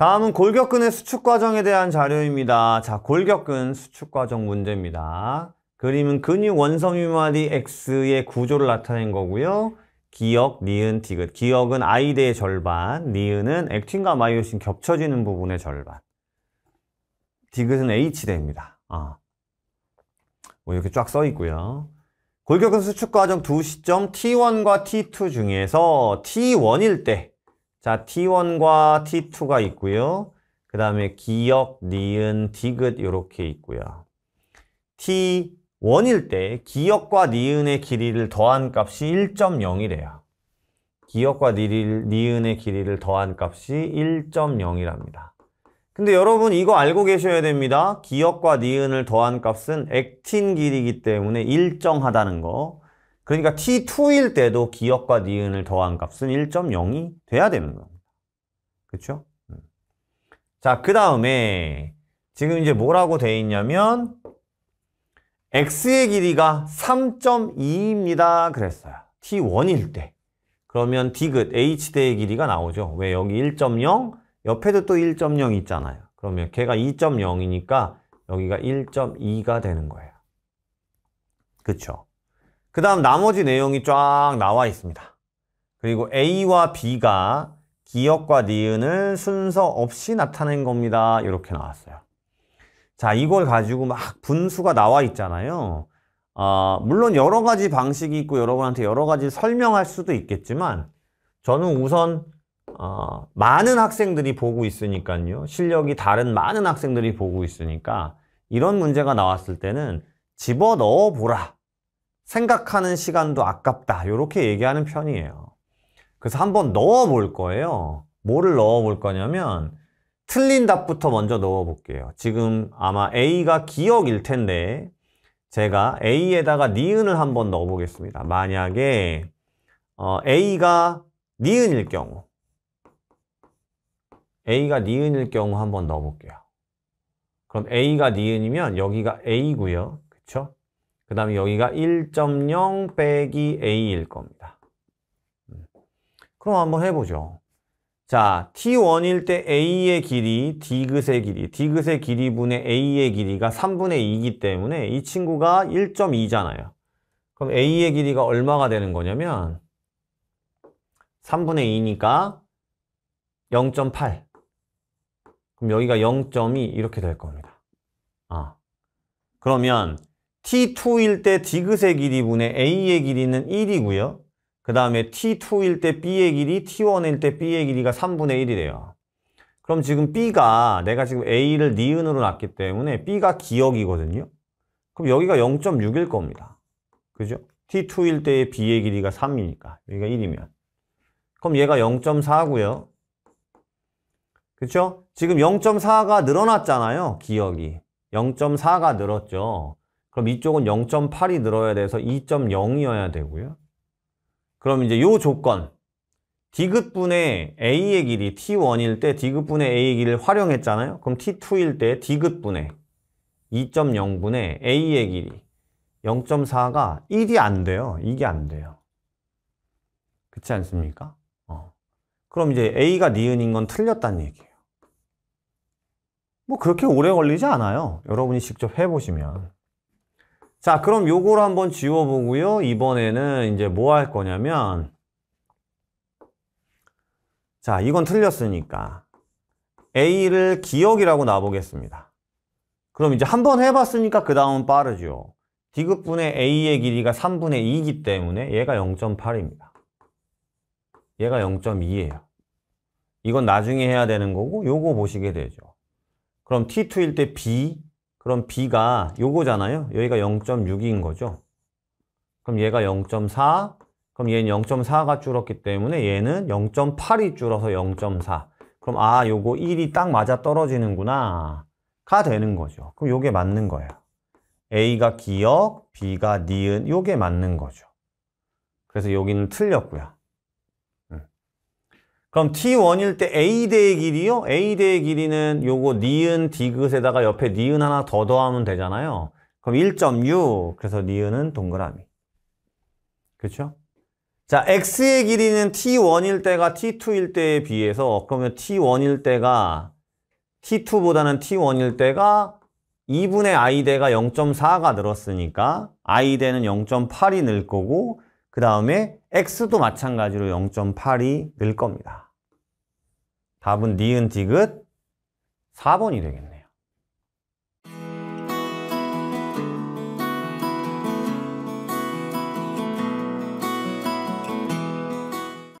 다음은 골격근의 수축 과정에 대한 자료입니다. 자, 골격근 수축 과정 문제입니다. 그림은 근육 원성 유마디 X의 구조를 나타낸 거고요. 기역, 니은, 디귿. 기역은 아이대의 절반, 니은은 액틴과 마이오신 겹쳐지는 부분의 절반. 디귿은 H대입니다. 아. 뭐 이렇게 쫙 써 있고요. 골격근 수축 과정 두 시점 T1과 T2 중에서 T1일 때 자, T1과 T2가 있고요. 그 다음에 기역, 니은, 디귿 이렇게 있고요. T1일 때 기역과 니은의 길이를 더한 값이 1.0이래요. 기역과 니은의 길이를 더한 값이 1.0이랍니다. 근데 여러분 이거 알고 계셔야 됩니다. 기역과 니은을 더한 값은 액틴 길이기 때문에 일정하다는 거. 그러니까 T2일 때도 기역과 니은을 더한 값은 1.0이 돼야 되는 겁니다. 그렇 음. 자, 그 다음에 지금 이제 뭐라고 돼 있냐면 x의 길이가 3.2입니다. 그랬어요. t1일 때. 그러면 디귿 h대의 길이가 나오죠. 왜 여기 1.0 옆에도 또 1.0 있잖아요. 그러면 걔가 2.0이니까 여기가 1.2가 되는 거예요. 그쵸? 그 다음 나머지 내용이 쫙 나와 있습니다. 그리고 A와 B가 기억과 니은을 순서 없이 나타낸 겁니다. 이렇게 나왔어요. 자, 이걸 가지고 막 분수가 나와 있잖아요. 아, 물론 여러 가지 방식이 있고 여러분한테 여러 가지 설명할 수도 있겠지만 저는 우선 어, 많은 학생들이 보고 있으니까요. 실력이 다른 많은 학생들이 보고 있으니까 이런 문제가 나왔을 때는 집어넣어 보라 생각하는 시간도 아깝다 이렇게 얘기하는 편이에요 그래서 한번 넣어 볼 거예요 뭐를 넣어 볼 거냐면 틀린 답부터 먼저 넣어 볼게요 지금 아마 A가 기억일 텐데 제가 A에다가 니은을 한번 넣어 보겠습니다 만약에 어, A가 니은일 경우 A가 니은일 경우 한번 넣어 볼게요 그럼 A가 니은이면 여기가 A고요 그쵸? 그 다음에 여기가 1.0 빼기 A일 겁니다. 음. 그럼 한번 해보죠. 자, T1일 때 A의 길이 D긋의 길이, D긋의 길이분의 A의 길이가 3분의 2이기 때문에 이 친구가 1.2잖아요. 그럼 A의 길이가 얼마가 되는 거냐면 3분의 2니까 0.8 그럼 여기가 0.2 이렇게 될 겁니다. 아. 그러면 T2일 때 디귿의 길이 분의 A의 길이는 1이고요. 그 다음에 T2일 때 B의 길이 T1일 때 B의 길이가 3분의 1이래요. 그럼 지금 B가 내가 지금 A를 니은으로 놨기 때문에 B가 기억이거든요. 그럼 여기가 0.6일 겁니다. 그죠? T2일 때의 B의 길이가 3이니까 여기가 1이면 그럼 얘가 0.4고요. 그쵸 지금 0.4가 늘어났잖아요. 기억이. 0.4가 늘었죠. 그럼 이쪽은 0.8이 늘어야 돼서 2.0이어야 되고요. 그럼 이제 요 조건 D급분의 A의 길이 T1일 때 D급분의 A의 길을 활용했잖아요. 그럼 T2일 때 D급분의 2.0분의 A의 길이 0.4가 1이 안 돼요. 이게 안 돼요. 그렇지 않습니까? 어. 그럼 이제 A가 니은인 건 틀렸다는 얘기예요. 뭐 그렇게 오래 걸리지 않아요. 여러분이 직접 해보시면. 자, 그럼 요걸 한번 지워보고요. 이번에는 이제 뭐 할 거냐면 자, 이건 틀렸으니까 A를 기억이라고 나보겠습니다. 그럼 이제 한번 해봤으니까 그 다음은 빠르죠. D급분의 A의 길이가 3분의 2이기 때문에 얘가 0.8입니다. 얘가 0.2예요. 이건 나중에 해야 되는 거고 요거 보시게 되죠. 그럼 T2일 때 B 그럼 B가 요거잖아요. 여기가 0.6인 거죠. 그럼 얘가 0.4, 그럼 얘는 0.4가 줄었기 때문에 얘는 0.8이 줄어서 0.4. 그럼 아, 요거 1이 딱 맞아 떨어지는구나. 가 되는 거죠. 그럼 요게 맞는 거예요. A가 기억, B가 니은, 요게 맞는 거죠. 그래서 여기는 틀렸고요. 그럼 T1일 때 A대의 길이요? A대의 길이는 요거 니은 디귿에다가 옆에 니은 하나 더 더하면 되잖아요. 그럼 1.6 그래서 니은은 동그라미 그렇죠? 자 X의 길이는 T1일 때가 T2일 때에 비해서 그러면 T1일 때가 T2보다는 T1일 때가 2분의 I대가 0.4가 늘었으니까 I대는 0.8이 늘 거고 그 다음에 x도 마찬가지로 0.8이 늘 겁니다. 답은 니은 디귿 4번이 되겠네요.